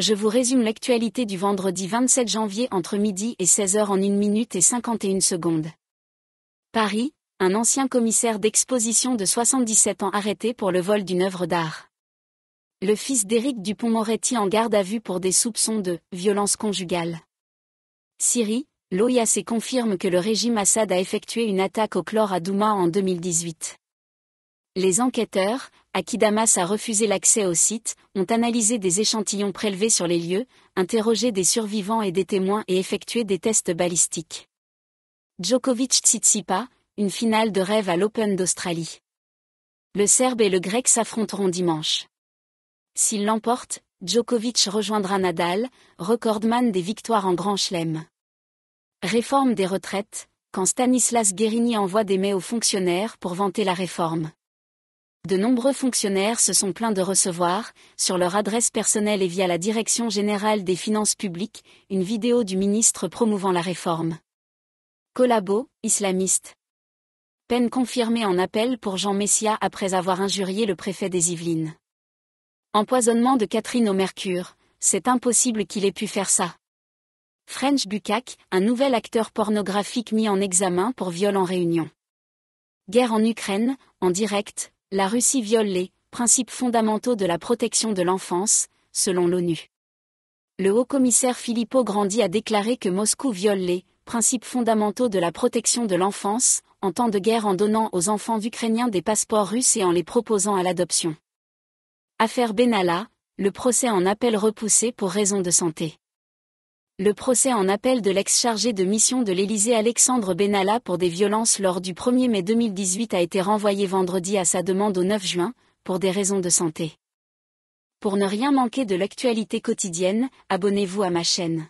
je vous résume l'actualité du vendredi 27 janvier entre midi et 16h en 1 minute et 51 secondes. Paris, un ancien commissaire d'exposition de 77 ans arrêté pour le vol d'une œuvre d'art. Le fils d'Éric Dupont-Moretti en garde à vue pour des soupçons de violence conjugale. Syrie, l'OIAC confirme que le régime Assad a effectué une attaque au chlore à Douma en 2018. Les enquêteurs, à qui Damas a refusé l'accès au site, ont analysé des échantillons prélevés sur les lieux, interrogé des survivants et des témoins et effectué des tests balistiques. Djokovic Tsitsipa, une finale de rêve à l'Open d'Australie. Le Serbe et le Grec s'affronteront dimanche. S'il l'emporte, Djokovic rejoindra Nadal, recordman des victoires en Grand Chelem. Réforme des retraites, quand Stanislas Guérini envoie des mets aux fonctionnaires pour vanter la réforme. De nombreux fonctionnaires se sont plaints de recevoir, sur leur adresse personnelle et via la Direction générale des finances publiques, une vidéo du ministre promouvant la réforme. Collabo, islamiste. Peine confirmée en appel pour Jean Messia après avoir injurié le préfet des Yvelines. Empoisonnement de Catherine au mercure, c'est impossible qu'il ait pu faire ça. French Bucac, un nouvel acteur pornographique mis en examen pour viol en réunion. Guerre en Ukraine, en direct, la Russie viole les principes fondamentaux de la protection de l'enfance, selon l'ONU. Le haut-commissaire Filippo Grandi a déclaré que Moscou viole les principes fondamentaux de la protection de l'enfance en temps de guerre en donnant aux enfants ukrainiens des passeports russes et en les proposant à l'adoption. Affaire Benalla, le procès en appel repoussé pour raison de santé. Le procès en appel de l'ex-chargé de mission de l'Élysée Alexandre Benalla pour des violences lors du 1er mai 2018 a été renvoyé vendredi à sa demande au 9 juin, pour des raisons de santé. Pour ne rien manquer de l'actualité quotidienne, abonnez-vous à ma chaîne.